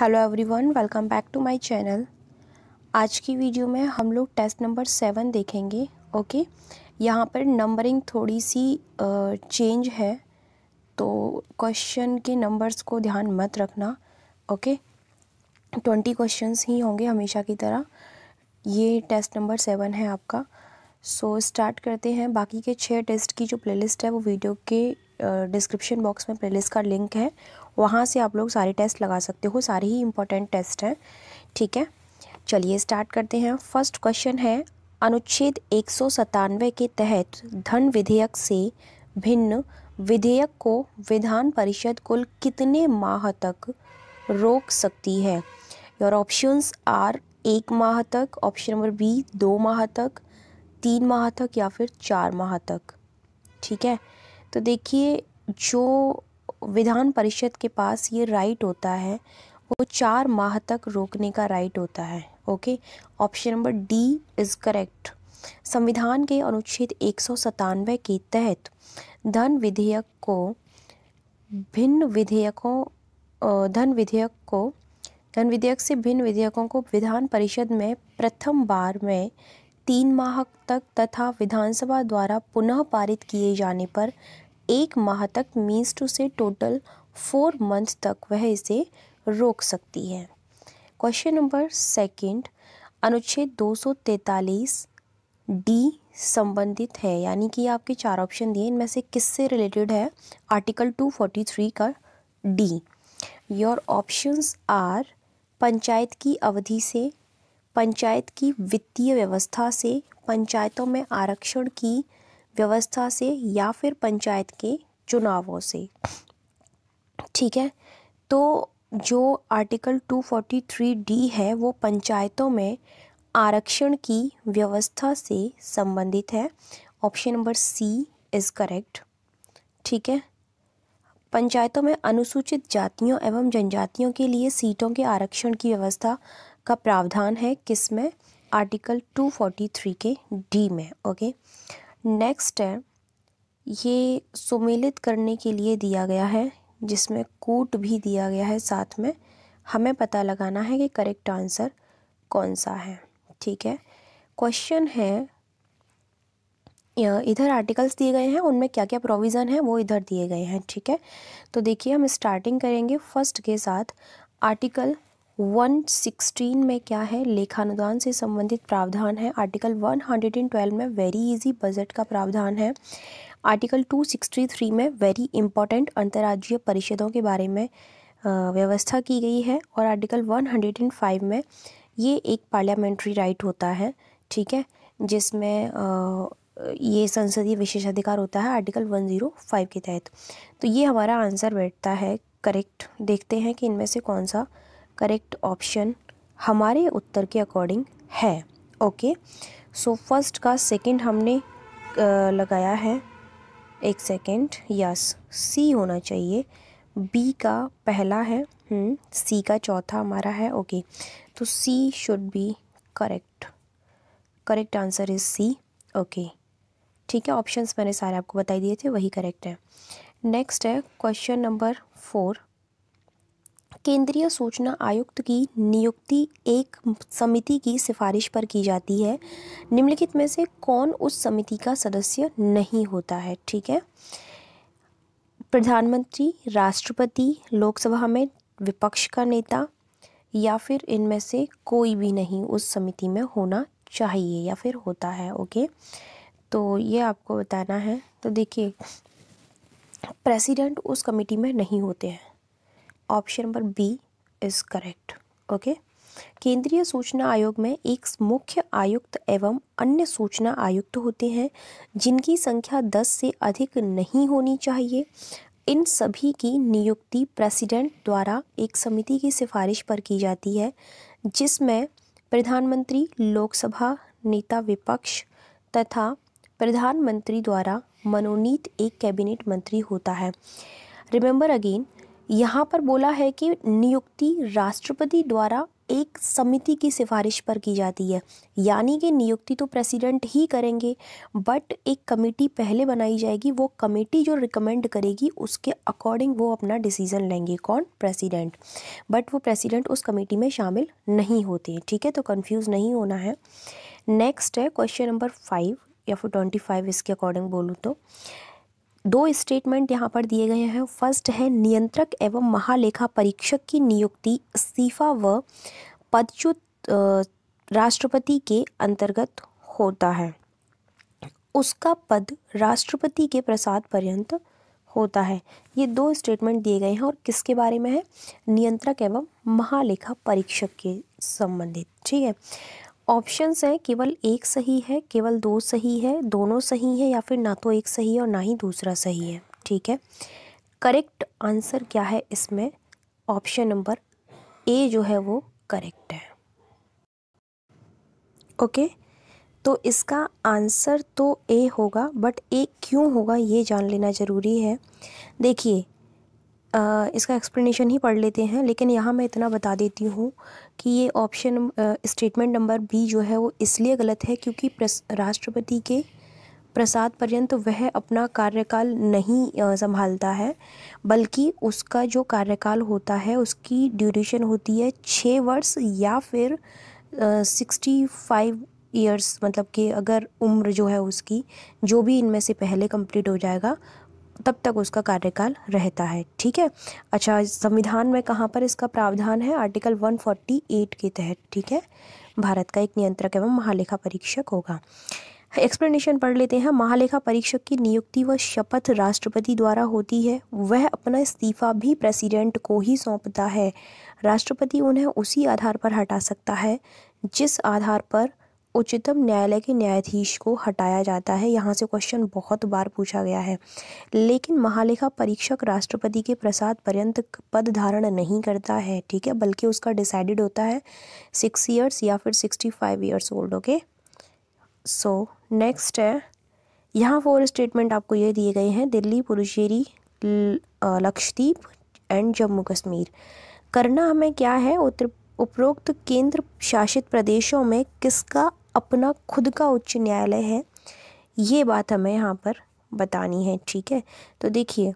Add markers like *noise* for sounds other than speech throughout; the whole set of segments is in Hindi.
Hello everyone welcome back to my channel आज की वीडियो में हम लोग टेस्ट नंबर सेवन देखेंगे ओके यहाँ पर नंबरिंग थोड़ी सी चेंज है तो क्वेश्चन के नंबर्स को ध्यान मत रखना ओके ट्वेंटी क्वेश्चंस ही होंगे हमेशा की तरह ये टेस्ट नंबर सेवन है आपका सो so, स्टार्ट करते हैं बाकी के छः टेस्ट की जो प्लेलिस्ट है वो वीडियो के डिस्क्रिप्शन बॉक्स में प्लेलिस्ट का लिंक है वहाँ से आप लोग सारे टेस्ट लगा सकते हो सारे ही इम्पोर्टेंट टेस्ट हैं ठीक है चलिए स्टार्ट करते हैं फर्स्ट क्वेश्चन है अनुच्छेद एक के तहत धन विधेयक से भिन्न विधेयक को विधान परिषद कुल कितने माह तक रोक सकती है योर ऑप्शंस आर एक माह तक ऑप्शन नंबर बी दो माह तक तीन माह तक या फिर चार माह तक ठीक है तो देखिए जो विधान परिषद के पास ये राइट होता है वो चार माह तक रोकने का राइट होता है okay option number D is correct संविधान के अनुच्छेद एक के तहत धन विधेयक को भिन्न विधेयकों धन विधेयक को धन विधेयक से भिन्न विधेयकों को विधान परिषद में प्रथम बार में तीन माह तक तथा विधानसभा द्वारा पुनः पारित किए जाने पर एक माह तक मीन्स टू से टोटल फोर मंथ तक वह इसे रोक सकती है क्वेश्चन नंबर सेकंड अनुच्छेद 243 डी संबंधित है यानी कि आपके चार ऑप्शन दिए इनमें से किससे रिलेटेड है आर्टिकल 243 का D your options are panchayat की अवधि से पंचायत की वित्तीय व्यवस्था से पंचायतों में आरक्षण की व्यवस्था से या फिर पंचायत के चुनावों से ठीक है तो जो आर्टिकल 243 डी है वो पंचायतों में आरक्षण की व्यवस्था से संबंधित है option number C is correct ठीक है पंचायतों में अनुसूचित जातियों एवं जनजातियों के लिए सीटों के आरक्षण की व्यवस्था का प्रावधान है किस में आर्टिकल 243 के डी में ओके नेक्स्ट है ये सुमेलित करने के लिए दिया गया है जिसमें कूट भी दिया गया है साथ में हमें पता लगाना है कि करेक्ट आंसर कौन सा है ठीक है क्वेश्चन है इधर आर्टिकल्स दिए गए हैं उनमें क्या क्या प्रोविज़न है वो इधर दिए गए हैं ठीक है तो देखिए हम स्टार्टिंग करेंगे फर्स्ट के साथ आर्टिकल वन सिक्सटीन में क्या है लेखानुदान से संबंधित प्रावधान है article one hundred and twelve में वेरी इजी बजट का प्रावधान है आर्टिकल टू सिक्सटी थ्री में वेरी इंपॉर्टेंट अंतर्राज्यीय परिषदों के बारे में व्यवस्था की गई है और article one hundred and five में ये एक पार्लियामेंट्री राइट होता है ठीक है जिसमें ये संसदीय विशेषाधिकार होता है आर्टिकल वन ज़ीरो फाइव के तहत तो ये हमारा आंसर बैठता है करेक्ट देखते हैं कि इनमें से कौन सा करेक्ट ऑप्शन हमारे उत्तर के अकॉर्डिंग है ओके सो फर्स्ट का सेकंड हमने लगाया है एक सेकंड यस सी होना चाहिए बी का पहला है सी हम्म, का चौथा हमारा है ओके तो C should be correct correct answer is C okay ठीक है ऑप्शंस मैंने सारे आपको बताई दिए थे वही करेक्ट है नेक्स्ट है क्वेश्चन नंबर फोर केंद्रीय सूचना आयुक्त की नियुक्ति एक समिति की सिफारिश पर की जाती है निम्नलिखित में से कौन उस समिति का सदस्य नहीं होता है ठीक है प्रधानमंत्री राष्ट्रपति लोकसभा में विपक्ष का नेता या फिर इनमें से कोई भी नहीं उस समिति में होना चाहिए या फिर होता है ओके तो ये आपको बताना है तो देखिए प्रेसिडेंट उस कमेटी में नहीं होते हैं option number B is correct okay केंद्रीय सूचना आयोग में एक मुख्य आयुक्त एवं अन्य सूचना आयुक्त होते हैं जिनकी संख्या दस से अधिक नहीं होनी चाहिए इन सभी की नियुक्ति प्रेसिडेंट द्वारा एक समिति की सिफारिश पर की जाती है जिसमें प्रधानमंत्री लोकसभा नेता विपक्ष तथा प्रधानमंत्री द्वारा मनोनीत एक कैबिनेट मंत्री होता है रिमेंबर अगेन यहाँ पर बोला है कि नियुक्ति राष्ट्रपति द्वारा एक समिति की सिफारिश पर की जाती है यानी कि नियुक्ति तो प्रेसिडेंट ही करेंगे बट एक कमेटी पहले बनाई जाएगी वो कमेटी जो रिकमेंड करेगी उसके अकॉर्डिंग वो अपना डिसीज़न लेंगे कौन प्रेसिडेंट बट वो प्रेसिडेंट उस कमेटी में शामिल नहीं होते ठीक है तो कंफ्यूज नहीं होना है नेक्स्ट है क्वेश्चन नंबर फाइव या फिर ट्वेंटी फाइव इसके अकॉर्डिंग बोलूँ तो दो स्टेटमेंट यहाँ पर दिए गए हैं फर्स्ट है नियंत्रक एवं महालेखा परीक्षक की नियुक्ति इस्तीफा व पदच्युत राष्ट्रपति के अंतर्गत होता है उसका पद राष्ट्रपति के प्रसाद पर्यंत होता है ये दो स्टेटमेंट दिए गए हैं और किसके बारे में है नियंत्रक एवं महालेखा परीक्षक के संबंधित ठीक है ऑप्शंस हैं केवल एक सही है केवल दो सही है दोनों सही है या फिर ना तो एक सही है और ना ही दूसरा सही है ठीक है करेक्ट आंसर क्या है इसमें ऑप्शन नंबर ए जो है वो करेक्ट है ओके तो इसका आंसर तो ए होगा बट ए क्यों होगा ये जान लेना ज़रूरी है देखिए इसका एक्सप्लेनेशन ही पढ़ लेते हैं लेकिन यहाँ मैं इतना बता देती हूँ कि ये ऑप्शन स्टेटमेंट नंबर बी जो है वो इसलिए गलत है क्योंकि राष्ट्रपति के प्रसाद पर्यंत वह अपना कार्यकाल नहीं संभालता है बल्कि उसका जो कार्यकाल होता है उसकी ड्यूरेशन होती है छः वर्ष या फिर सिक्सटी फाइव ईयर्स मतलब कि अगर उम्र जो है उसकी जो भी इनमें से पहले कंप्लीट हो जाएगा तब तक उसका कार्यकाल रहता है ठीक है अच्छा संविधान में कहाँ पर इसका प्रावधान है आर्टिकल 148 के तहत ठीक है भारत का एक नियंत्रक एवं महालेखा परीक्षक होगा एक्सप्लेनेशन पढ़ लेते हैं महालेखा परीक्षक की नियुक्ति व शपथ राष्ट्रपति द्वारा होती है वह अपना इस्तीफा भी प्रेसिडेंट को ही सौंपता है राष्ट्रपति उन्हें उसी आधार पर हटा सकता है जिस आधार पर उच्चतम न्यायालय के न्यायाधीश को हटाया जाता है यहाँ से क्वेश्चन बहुत बार पूछा गया है लेकिन महालेखा परीक्षक राष्ट्रपति के प्रसाद पर्यंत पद धारण नहीं करता है ठीक है बल्कि उसका डिसाइडेड होता है सिक्स ईयर्स या फिर sixty five years old okay so next है यहाँ फोर स्टेटमेंट आपको ये दिए गए हैं दिल्ली पुरुचेरी लक्षद्वीप एंड जम्मू कश्मीर करना हमें क्या है उत्तर उपरोक्त केंद्र शासित प्रदेशों में किसका अपना खुद का उच्च न्यायालय है ये बात हमें यहाँ पर बतानी है ठीक है तो देखिए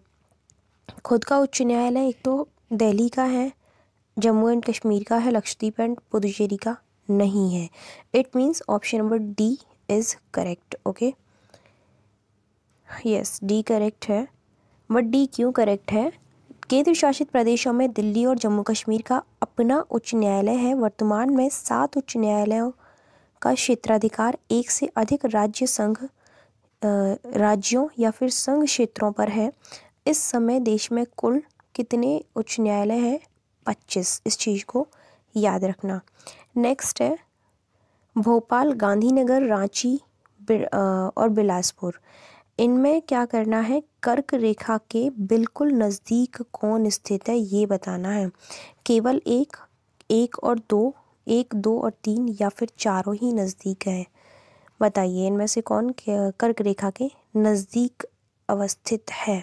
खुद का उच्च न्यायालय एक तो दिल्ली का है जम्मू एंड कश्मीर का है लक्षद्वीप एंड पुदुचेरी का नहीं है it means option number D is correct okay yes D correct है बट डी क्यों करेक्ट है केंद्र शासित प्रदेशों में दिल्ली और जम्मू कश्मीर का त्रिपुरा उच्च न्यायालय है वर्तमान में सात उच्च न्यायालयों का क्षेत्राधिकार एक से अधिक राज्य संघ राज्यों या फिर संघ क्षेत्रों पर है इस समय देश में कुल कितने उच्च न्यायालय हैं पच्चीस इस चीज़ को याद रखना नेक्स्ट है भोपाल गांधीनगर रांची और बिलासपुर इनमें क्या करना है कर्क रेखा के बिल्कुल नज़दीक कौन स्थित है ये बताना है केवल एक एक और दो एक दो और तीन या फिर चारों ही नज़दीक है बताइए इनमें से कौन कर्क रेखा के नज़दीक अवस्थित है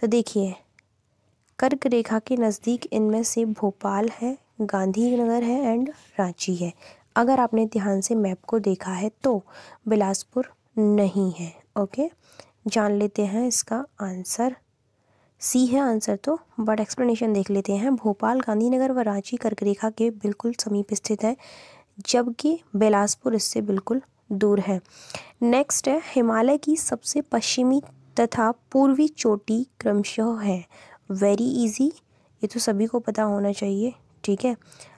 तो देखिए कर्क रेखा के नज़दीक इनमें से भोपाल है गांधीनगर है एंड रांची है अगर आपने ध्यान से मैप को देखा है तो बिलासपुर नहीं है ओके जान लेते हैं इसका आंसर सी है आंसर तो बट एक्सप्लेनेशन देख लेते हैं भोपाल गांधीनगर व रांची कर्क रेखा के बिल्कुल समीप स्थित है जबकि बिलासपुर इससे बिल्कुल दूर है नेक्स्ट है हिमालय की सबसे पश्चिमी तथा पूर्वी चोटी क्रमशः है वेरी इजी ये तो सभी को पता होना चाहिए ठीक है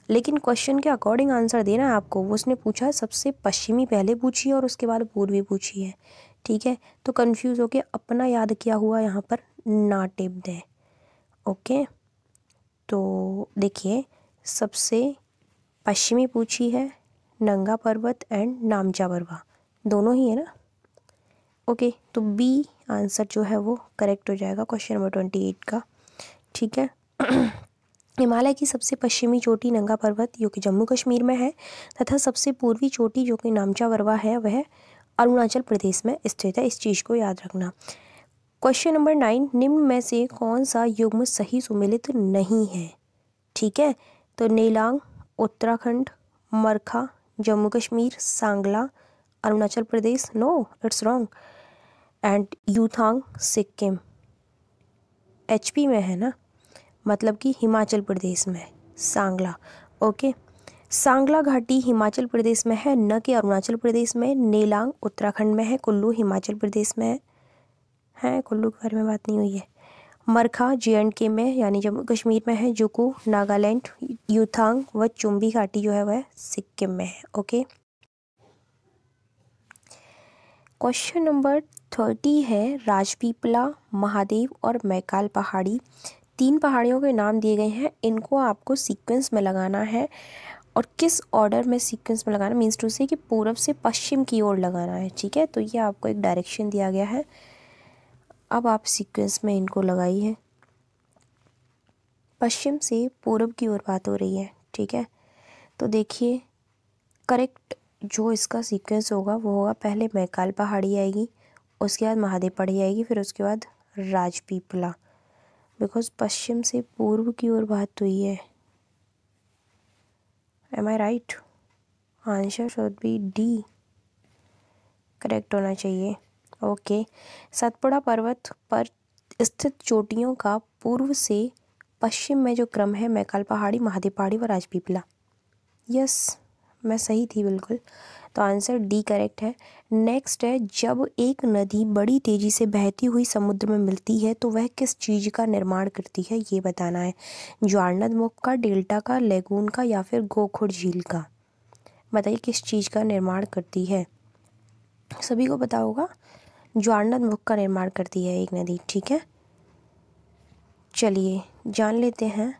लेकिन क्वेश्चन के अकॉर्डिंग आंसर देना है आपको उसने पूछा सबसे पश्चिमी पहले है और उसके बाद पूर्वी पूछी है ठीक है तो कंफ्यूज होके अपना याद किया हुआ यहाँ पर ना टेप दें ओके तो देखिए सबसे पश्चिमी पूछी है नंगा पर्वत एंड नामचा बरवा दोनों ही है ना ओके तो बी आंसर जो है वो करेक्ट हो जाएगा क्वेश्चन नंबर ट्वेंटी एट का ठीक है *clears throat* हिमालय की सबसे पश्चिमी चोटी नंगा पर्वत जो कि जम्मू कश्मीर में है तथा सबसे पूर्वी चोटी जो कि नामचा वर्वा है वह अरुणाचल प्रदेश में स्थित है इस चीज़ को याद रखना क्वेश्चन नंबर नाइन निम्न में से कौन सा युग्म सही सुमिलित नहीं है ठीक है तो Nelang Uttarakhand Markha Jammu Kashmir Sangla Arunachal Pradesh no it's wrong and Yumthang Sikkim HP में है ना मतलब कि हिमाचल प्रदेश में सांगला ओके okay? सांगला घाटी हिमाचल प्रदेश में है न के अरुणाचल प्रदेश में नेलांग उत्तराखंड में है कुल्लू हिमाचल प्रदेश में है, है कुल्लू के बारे में बात नहीं हुई है मरखा जे एंड के में यानी जम्मू कश्मीर में है जुकू नागालैंड यूथांग व चुम्बी घाटी जो है वह सिक्किम में है ओके क्वेश्चन नंबर थर्टी है राजपीपला महादेव और मैकाल पहाड़ी तीन पहाड़ियों के नाम दिए गए हैं इनको आपको सीक्वेंस में लगाना है और किस ऑर्डर में सीक्वेंस में लगाना मीन्स टू से कि पूरब से पश्चिम की ओर लगाना है ठीक है तो ये आपको एक डायरेक्शन दिया गया है अब आप सीक्वेंस में इनको लगाइए पश्चिम से पूरब की ओर बात हो रही है ठीक है तो देखिए करेक्ट जो इसका सीक्वेंस होगा वो होगा पहले मैकाल पहाड़ी आएगी उसके बाद महादेव पहाड़ी आएगी फिर उसके बाद राजपीपला बिकॉज पश्चिम से पूर्व की ओर बात हुई है am I right answer should be D correct होना चाहिए ओके सतपुड़ा पर्वत पर स्थित चोटियों का पूर्व से पश्चिम में जो क्रम है मैकाल पहाड़ी महादेव पहाड़ी व राजपीपला यस मैं सही थी बिल्कुल तो आंसर डी करेक्ट है नेक्स्ट है जब एक नदी बड़ी तेज़ी से बहती हुई समुद्र में मिलती है तो वह किस चीज़ का निर्माण करती है ये बताना है ज्वारनद मुख का डेल्टा का लेगून का या फिर गोखुर झील का बताइए किस चीज़ का निर्माण करती है सभी को पता होगा ज्वारनद मुख का निर्माण करती है एक नदी ठीक है चलिए जान लेते हैं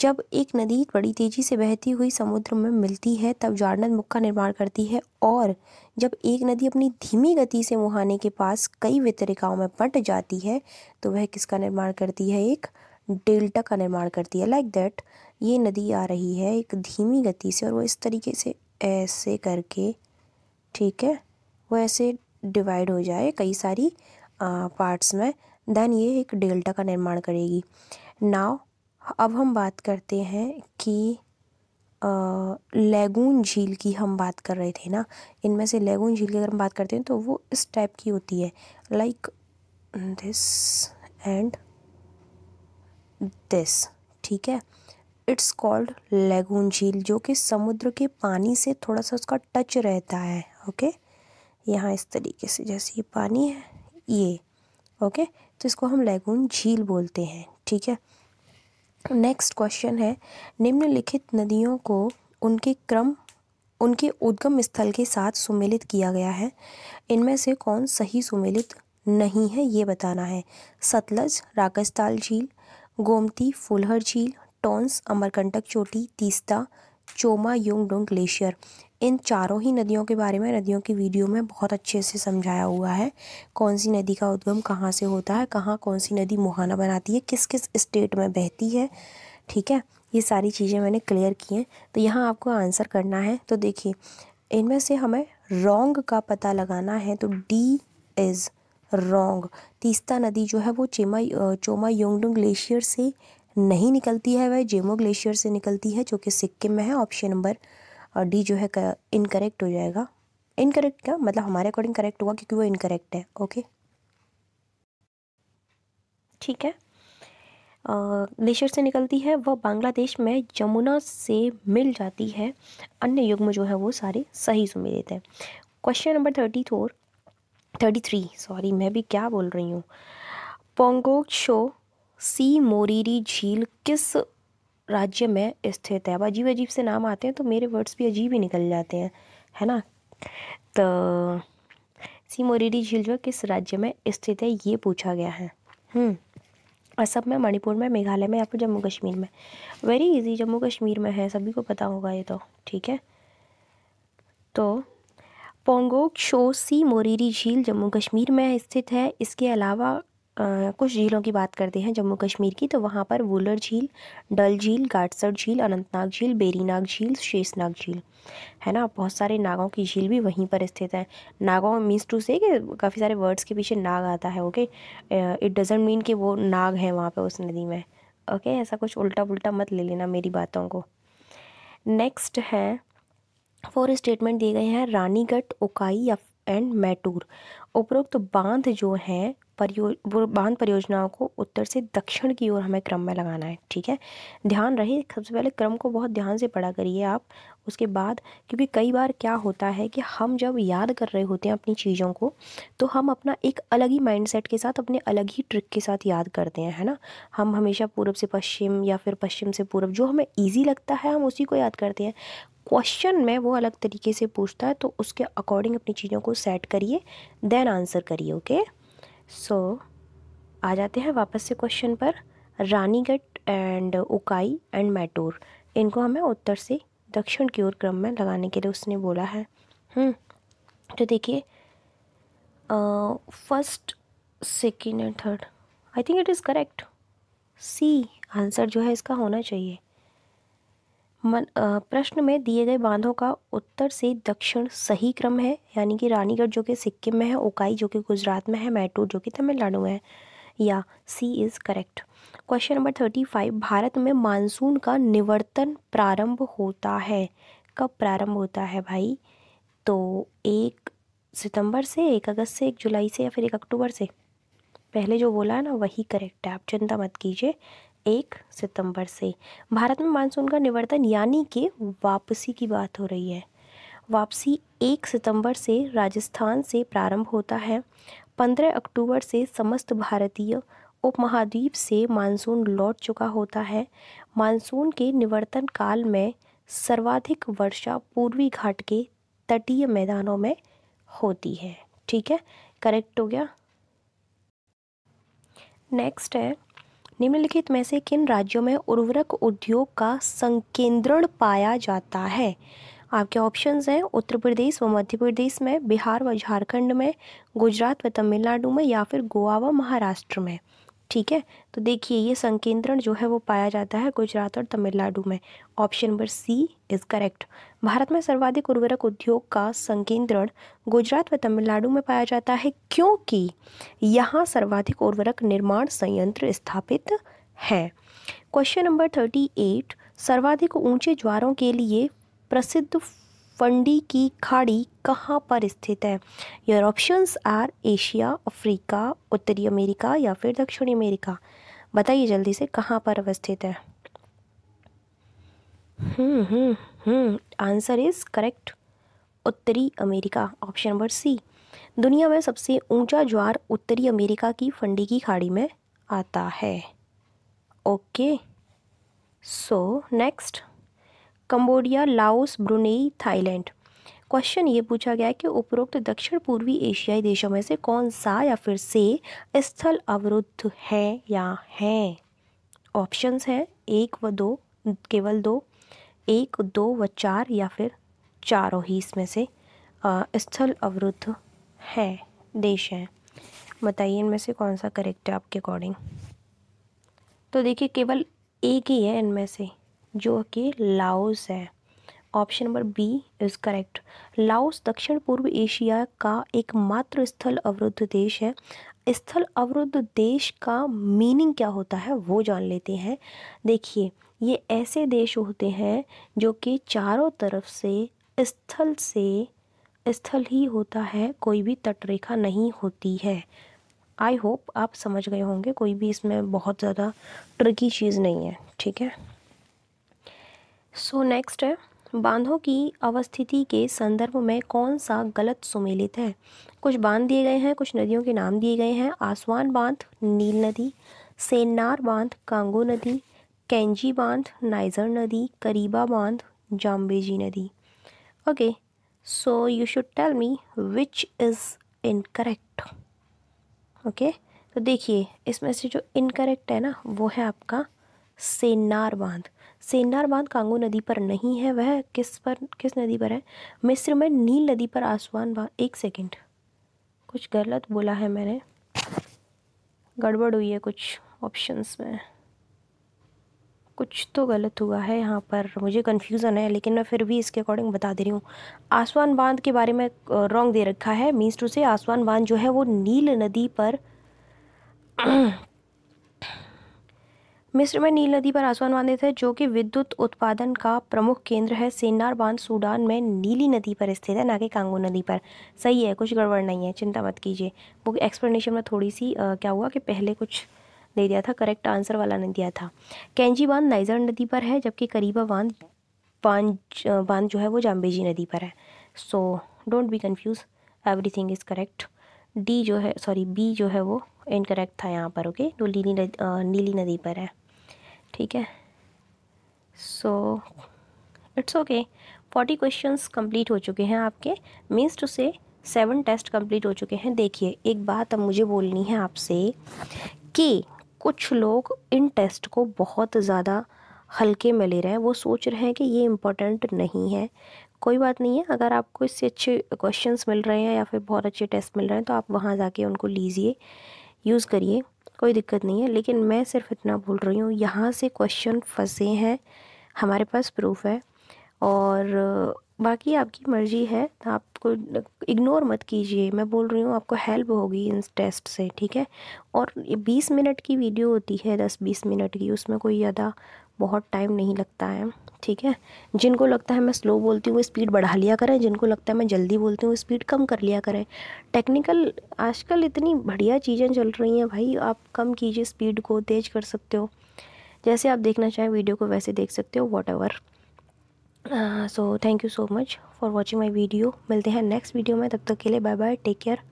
जब एक नदी बड़ी तेज़ी से बहती हुई समुद्र में मिलती है तब जाड़नद मुख का निर्माण करती है और जब एक नदी अपनी धीमी गति से मुहाने के पास कई वितरिकाओं में बट जाती है तो वह किसका निर्माण करती है एक डेल्टा का निर्माण करती है लाइक like दैट ये नदी आ रही है एक धीमी गति से और वो इस तरीके से ऐसे करके ठीक है वो ऐसे डिवाइड हो जाए कई सारी पार्ट्स में देन ये एक डेल्टा का निर्माण करेगी नाव अब हम बात करते हैं कि लैगून झील की हम बात कर रहे थे ना इनमें से लैगून झील की अगर हम बात करते हैं तो वो इस टाइप की होती है लाइक दिस एंड दिस ठीक है इट्स कॉल्ड लैगून झील जो कि समुद्र के पानी से थोड़ा सा उसका टच रहता है ओके यहाँ इस तरीके से जैसे ये पानी है ये ओके तो इसको हम लैगून झील बोलते हैं ठीक है नेक्स्ट क्वेश्चन है निम्नलिखित नदियों को उनके क्रम उनके उद्गम स्थल के साथ सुमेलित किया गया है इनमें से कौन सही सुमेलित नहीं है ये बताना है सतलज राकस्ताल झील गोमती फुलहर झील टोंस अमरकंटक चोटी तीस्ता चोमा योंगडोंग ग्लेशियर इन चारों ही नदियों के बारे में नदियों की वीडियो में बहुत अच्छे से समझाया हुआ है कौन सी नदी का उद्गम कहाँ से होता है कहाँ कौन सी नदी मुहाना बनाती है किस किस स्टेट में बहती है ठीक है ये सारी चीज़ें मैंने क्लियर की हैं तो यहाँ आपको आंसर करना है तो देखिए इनमें से हमें रोंग का पता लगाना है तो डी इज़ रोंग तीस्ता नदी जो है वो चेमा चोमा योंगडुंग ग्लेशियर से नहीं निकलती है वह जेमो ग्लेशियर से निकलती है जो कि सिक्किम में है ऑप्शन नंबर और डी जो है इनकरेक्ट हो जाएगा इनकरेक्ट क्या मतलब हमारे अकॉर्डिंग करेक्ट होगा क्योंकि वो इनकरेक्ट है ओके ठीक है ग्लेशियर से निकलती है वह बांग्लादेश में जमुना से मिल जाती है अन्य युग्म जो है वो सारे सही देते हैं question number thirty four thirty three sorry मैं भी क्या बोल रही हूँ पोंगोक्शो शो सी मोरीरी झील किस राज्य में स्थित है अब अजीब अजीब से नाम आते हैं तो मेरे वर्ड्स भी अजीब ही निकल जाते हैं है ना तो सीमोरीडी झील जो किस राज्य में स्थित है ये पूछा गया है हम्म, असम में मणिपुर में मेघालय में या फिर जम्मू कश्मीर में वेरी इजी जम्मू कश्मीर में है सभी को पता होगा ये तो ठीक है तो पोंगोक शो सी मोरीरी झील जम्मू कश्मीर में स्थित है इसके अलावा आ, कुछ झीलों की बात करते हैं जम्मू कश्मीर की तो वहाँ पर वूलर झील डल झील गाटसर झील अनंतनाग झील बेरीनाग झील शेषनाग झील है ना बहुत सारे नागों की झील भी वहीं पर स्थित है नागों मीन्स टू से कि काफ़ी सारे वर्ड्स के पीछे नाग आता है ओके इट डजेंट मीन कि वो नाग है वहाँ पर उस नदी में ओके ऐसा कुछ उल्टा पुलटा मत ले लेना मेरी बातों को नेक्स्ट है फोर स्टेटमेंट दिए गए हैं रानीगढ़ उकाई एंड मैटूर उपरोक्त बांध जो हैं परियो बांध परियोजनाओं को उत्तर से दक्षिण की ओर हमें क्रम में लगाना है ठीक है ध्यान रहे सबसे पहले क्रम को बहुत ध्यान से पढ़ा करिए आप उसके बाद क्योंकि कई बार क्या होता है कि हम जब याद कर रहे होते हैं अपनी चीज़ों को तो हम अपना एक अलग ही माइंड के साथ अपने अलग ही ट्रिक के साथ याद करते हैं है ना हम हमेशा पूर्व से पश्चिम या फिर पश्चिम से पूर्व जो हमें ईजी लगता है हम उसी को याद करते हैं क्वेश्चन में वो अलग तरीके से पूछता है तो उसके अकॉर्डिंग अपनी चीज़ों को सेट करिए देन आंसर करिए ओके okay? सो so, आ जाते हैं वापस से क्वेश्चन पर रानीगढ़ एंड उकाई एंड मैटूर इनको हमें उत्तर से दक्षिण की ओर क्रम में लगाने के लिए उसने बोला है हम्म, तो देखिए first second and third I think it is correct C answer जो है इसका होना चाहिए मन प्रश्न में दिए गए बांधों का उत्तर से दक्षिण सही क्रम है यानी कि रानीगढ़ जो कि सिक्किम में है ओकाई जो कि गुजरात में है मैटूर जो कि तमिलनाडु में है या C is correct question number thirty five Bharat में मानसून का निवर्तन प्रारंभ होता है कब प्रारंभ होता है भाई तो एक सितंबर से एक अगस्त से एक जुलाई से या फिर एक अक्टूबर से पहले जो बोला है ना वही करेक्ट है आप चिंता मत कीजिए एक सितंबर से भारत में मानसून का निवर्तन यानी कि वापसी की बात हो रही है वापसी एक सितंबर से राजस्थान से प्रारंभ होता है पंद्रह अक्टूबर से समस्त भारतीय उपमहाद्वीप से मानसून लौट चुका होता है मानसून के निवर्तन काल में सर्वाधिक वर्षा पूर्वी घाट के तटीय मैदानों में होती है ठीक है करेक्ट हो गया नेक्स्ट है निम्नलिखित में से किन राज्यों में उर्वरक उद्योग का संकेंद्रण पाया जाता है आपके ऑप्शंस हैं उत्तर प्रदेश व मध्य प्रदेश में बिहार व झारखंड में गुजरात व तमिलनाडु में या फिर गोवा व महाराष्ट्र में ठीक है तो देखिए ये संकेंद्रण जो है वो पाया जाता है गुजरात और तमिलनाडु में option number C is correct Bharat में सर्वाधिक उर्वरक उद्योग का संकेंद्रण गुजरात व तमिलनाडु में पाया जाता है क्योंकि यहाँ सर्वाधिक उर्वरक निर्माण संयंत्र स्थापित है क्वेश्चन नंबर थर्टी एट सर्वाधिक ऊंचे ज्वारों के लिए प्रसिद्ध पंडी की खाड़ी कहाँ पर स्थित है your options are Asia Africa उत्तरी अमेरिका या फिर दक्षिणी अमेरिका बताइए जल्दी से कहाँ पर अवस्थित है आंसर इज करेक्ट उत्तरी अमेरिका ऑप्शन नंबर सी दुनिया में सबसे ऊंचा ज्वार उत्तरी अमेरिका की फंडी की खाड़ी में आता है okay so next Cambodia Laos Brunei Thailand question ये पूछा गया है कि उपरोक्त दक्षिण पूर्वी एशियाई देशों में से कौन सा या फिर से स्थल अवरुद्ध है या हैं ऑप्शंस हैं एक व दो केवल दो एक दो व चार या फिर चारों ही इसमें से स्थल अवरुद्ध है देश हैं बताइए इनमें से कौन सा करेक्ट है आपके अकॉर्डिंग तो देखिए केवल एक ही है इनमें से जो कि लाओस है option number B is correct Laos दक्षिण पूर्व एशिया का एकमात्र स्थल अवरुद्ध देश है स्थल अवरुद्ध देश का मीनिंग क्या होता है वो जान लेते हैं देखिए ये ऐसे देश होते हैं जो कि चारों तरफ से स्थल से स्थल ही होता है कोई भी तटरेखा नहीं होती है आई होप आप समझ गए होंगे कोई भी इसमें बहुत ज़्यादा ट्रिकी चीज़ नहीं है ठीक है सो so नेक्स्ट है बांधों की अवस्थिति के संदर्भ में कौन सा गलत सुमेलित है कुछ बांध दिए गए हैं कुछ नदियों के नाम दिए गए हैं आसवान बांध नील नदी सेन्नार बांध कांगो नदी कैंजी बांध नाइजर नदी करीबा बांध जाम्बेजी नदी okay so you should tell me which is incorrect okay तो देखिए इसमें से जो इनकरेक्ट है ना वो है आपका सेन्नार बांध सेन्नार बांध कांगो नदी पर नहीं है वह किस पर किस नदी पर है मिस्र में नील नदी पर आसमान बांध एक सेकेंड कुछ गलत बोला है मैंने गड़बड़ हुई है कुछ ऑप्शंस में कुछ तो गलत हुआ है यहाँ पर मुझे कन्फ्यूज़न है लेकिन मैं फिर भी इसके अकॉर्डिंग बता दे रही हूँ आसवान बांध के बारे में रॉन्ग दे रखा है मीन्स टू से आसवान बांध जो है वो नील नदी पर मिस्र में नील नदी पर आसमान बांधे थे जो कि विद्युत उत्पादन का प्रमुख केंद्र है सेनार बांध सूडान में नीली नदी पर स्थित है ना कि कांगो नदी पर सही है कुछ गड़बड़ नहीं है चिंता मत कीजिए वो एक्सप्लेनेशन में थोड़ी सी आ, क्या हुआ कि पहले कुछ दे दिया था करेक्ट आंसर वाला नहीं दिया था कैंजी बांध नाइजर नदी पर है जबकि करीबा बांध बांध बांध जो है वो जाम्बेजी नदी पर है so don't be confuse thing is correct D जो है सॉरी बी जो है वो इनकरेक्ट था यहाँ पर ओके okay? जो नीली नदी नीली नदी पर है ठीक है so it's okay forty questions complete हो चुके हैं आपके मीन्स टू से सेवन टेस्ट कंप्लीट हो चुके हैं देखिए एक बात अब मुझे बोलनी है आपसे कि कुछ लोग इन टेस्ट को बहुत ज़्यादा हल्के में ले रहे हैं वो सोच रहे हैं कि ये इम्पोर्टेंट नहीं है कोई बात नहीं है अगर आपको इससे अच्छे क्वेश्चंस मिल रहे हैं या फिर बहुत अच्छे टेस्ट मिल रहे हैं तो आप वहाँ जाके उनको लीजिए यूज़ करिए कोई दिक्कत नहीं है लेकिन मैं सिर्फ इतना बोल रही हूँ यहाँ से क्वेश्चन फंसे हैं हमारे पास प्रूफ है और बाकी आपकी मर्ज़ी है आपको इग्नोर मत कीजिए मैं बोल रही हूँ आपको हेल्प होगी इन टेस्ट से ठीक है और ये बीस मिनट की वीडियो होती है दस बीस मिनट की उसमें कोई ज़्यादा बहुत टाइम नहीं लगता है ठीक है जिनको लगता है मैं स्लो बोलती हूँ वो स्पीड बढ़ा लिया करें जिनको लगता है मैं जल्दी बोलती हूँ स्पीड कम कर लिया करें टेक्निकल आजकल इतनी बढ़िया चीज़ें चल रही हैं भाई आप कम कीजिए स्पीड को तेज कर सकते हो जैसे आप देखना चाहें वीडियो को वैसे देख सकते हो whatever so thank you so much for watching my video मिलते हैं नेक्स्ट वीडियो में तब तक के लिए बाय बाय टेक केयर